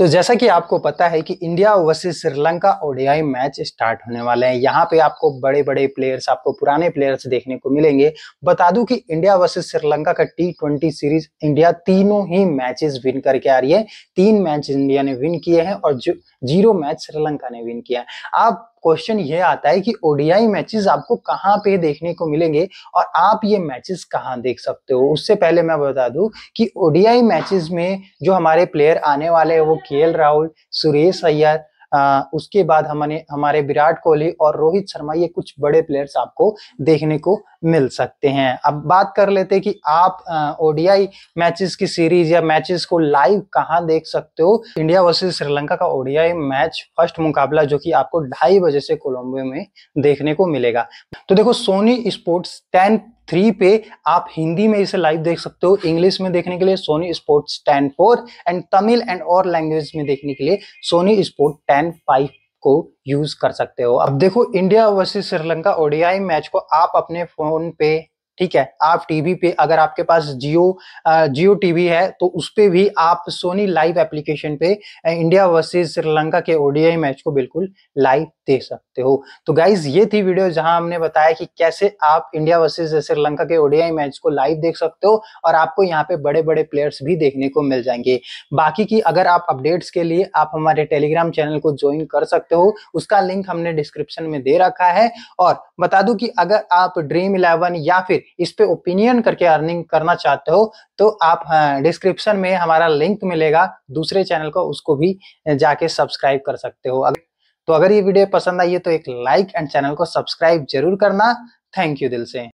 तो जैसा कि आपको पता है कि India versus Sri Lanka ODI match start होने वाले हैं यहाँ पे आपको बड़े बड़े प्लेयर्स आपको पुराने प्लेयर्स देखने को मिलेंगे बता दूं कि इंडिया वर्सेस श्रीलंका का टी ट्वेंटी सीरीज इंडिया तीनों ही मैचेस विन करके आ रही है तीन मैच इंडिया ने विन किए हैं और जो जीरो मैच श्रीलंका ने विन किया आप क्वेश्चन ये आता है कि ओडीआई मैचेस आपको कहाँ पे देखने को मिलेंगे और आप ये मैचेस कहाँ देख सकते हो उससे पहले मैं बता दूं कि ओडीआई मैचेस में जो हमारे प्लेयर आने वाले हैं वो के राहुल सुरेश अय्यर उसके बाद हमारे हमारे विराट कोहली और रोहित शर्मा ये कुछ बड़े प्लेयर्स आपको देखने को मिल सकते हैं अब बात कर लेते हैं कि आप ओडीआई मैचेस की सीरीज या मैचेस को लाइव कहाँ देख सकते हो इंडिया वर्सेज श्रीलंका का ओडीआई मैच फर्स्ट मुकाबला जो कि आपको ढाई बजे से कोलंबो में देखने को मिलेगा तो देखो सोनी स्पोर्ट्स टेन थ्री पे आप हिंदी में इसे लाइव देख सकते हो इंग्लिश में देखने के लिए Sony sport ten four and Tamil and और लैंग्वेज में देखने के लिए सोनी स्पोर्ट टेन फाइव को यूज कर सकते हो अब देखो India versus Sri Lanka ODI match को आप अपने फोन पे ठीक है आप टीवी पे अगर आपके पास जियो जियो टीवी है तो उस पर भी आप सोनी लाइव एप्लीकेशन पे इंडिया वर्सेज श्रीलंका के ओडीआई मैच को बिल्कुल लाइव दे सकते हो तो गाइज ये थी वीडियो जहां हमने बताया कि कैसे आप इंडिया वर्सेज श्रीलंका के ओडीआई मैच को लाइव देख सकते हो और आपको यहाँ पे बड़े बड़े प्लेयर्स भी देखने को मिल जाएंगे बाकी की अगर आप अपडेट्स के लिए आप हमारे टेलीग्राम चैनल को ज्वाइन कर सकते हो उसका लिंक हमने डिस्क्रिप्शन में दे रखा है और बता दू की अगर आप ड्रीम इलेवन या फिर इस पे ओपिनियन करके अर्निंग करना चाहते हो तो आप डिस्क्रिप्शन हाँ, में हमारा लिंक मिलेगा दूसरे चैनल को उसको भी जाके सब्सक्राइब कर सकते हो अगर तो अगर ये वीडियो पसंद आई है तो एक लाइक एंड चैनल को सब्सक्राइब जरूर करना थैंक यू दिल से